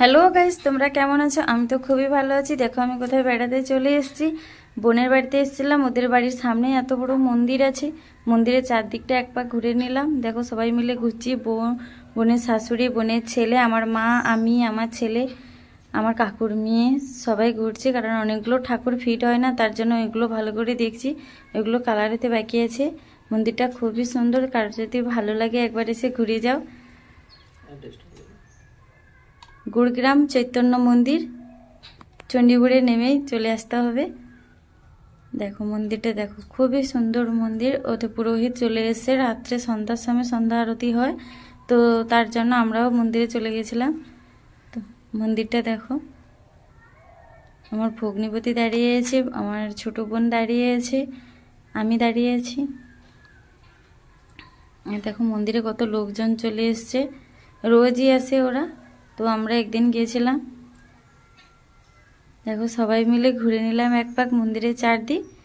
hello guys তোমরা কেমন আছো আমি তো খুবই ভালো আছি দেখো আমি কোথায় বেড়াতে চলে এসেছি বোনের বাড়িতে এসেছিলাম ওদের বাড়ির সামনে এত বড় মন্দির আছে মন্দিরের চারদিকটা এক পা ঘুরে নিলাম দেখো সবাই মিলে ঘুরছি বোন বোনের শাশুড়ি বোনের ছেলে আমার মা আমি আমার ছেলে আমার কাকুর মেয়ে সবাই ঘুরছে কারণ অনেকগুলো ঠাকুর ফিট হয় না তার জন্য ওইগুলো ভালো করে দেখছি ওইগুলো কালারেতে বাকি আছে মন্দিরটা খুবই সুন্দর কারো যদি ভালো লাগে একবার এসে ঘুরে যাও গুড়গ্রাম চৈতন্য মন্দির চণ্ডীগড়ে নেমেই চলে আসতে হবে দেখো মন্দিরটা দেখো খুবই সুন্দর মন্দির ওতে পুরোহিত চলে এসে রাত্রে সন্ধ্যার সময় সন্ধ্যা আরতি হয় তো তার জন্য আমরাও মন্দিরে চলে গেছিলাম তো মন্দিরটা দেখো আমার ভগ্নিপতি দাঁড়িয়ে আছে আমার ছোট বোন দাঁড়িয়ে আছে আমি দাঁড়িয়ে আছি দেখো মন্দিরে কত লোকজন চলে এসছে রোজই আসে ওরা তো আমরা একদিন গিয়েছিলাম দেখো সবাই মিলে ঘুরে নিলাম এক পাক মন্দিরের চারদিক